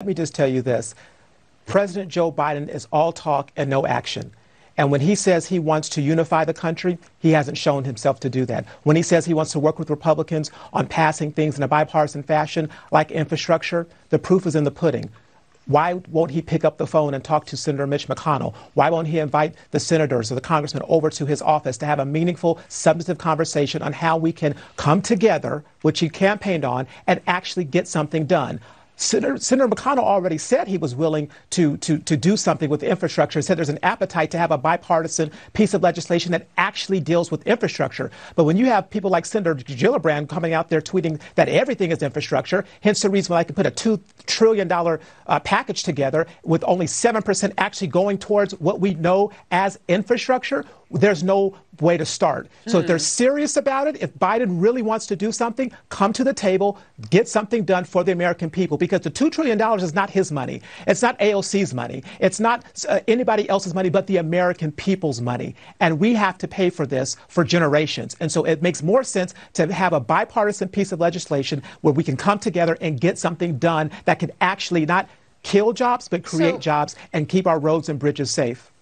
Let me just tell you this President Joe Biden is all talk and no action. And when he says he wants to unify the country, he hasn't shown himself to do that. When he says he wants to work with Republicans on passing things in a bipartisan fashion, like infrastructure, the proof is in the pudding. Why won't he pick up the phone and talk to Senator Mitch McConnell? Why won't he invite the senators or the congressmen over to his office to have a meaningful, substantive conversation on how we can come together, which he campaigned on, and actually get something done? Senator, Senator, McConnell already said he was willing to, to, to do something with infrastructure, said there's an appetite to have a bipartisan piece of legislation that actually deals with infrastructure. But when you have people like Senator Gillibrand coming out there tweeting that everything is infrastructure, hence the reason why I can put a $2 trillion uh, package together with only 7% actually going towards what we know as infrastructure, there's no way to start. mm So if they're serious about it, if Biden really wants to do something, come to the table, get something done for the American people because the $2 trillion is not his money. It's not AOC's money. It's not uh, anybody else's money, but the American people's money. And we have to pay for this for generations. And so it makes more sense to have a bipartisan piece of legislation where we can come together and get something done that can actually not kill jobs, but create so- jobs and keep our roads and bridges safe.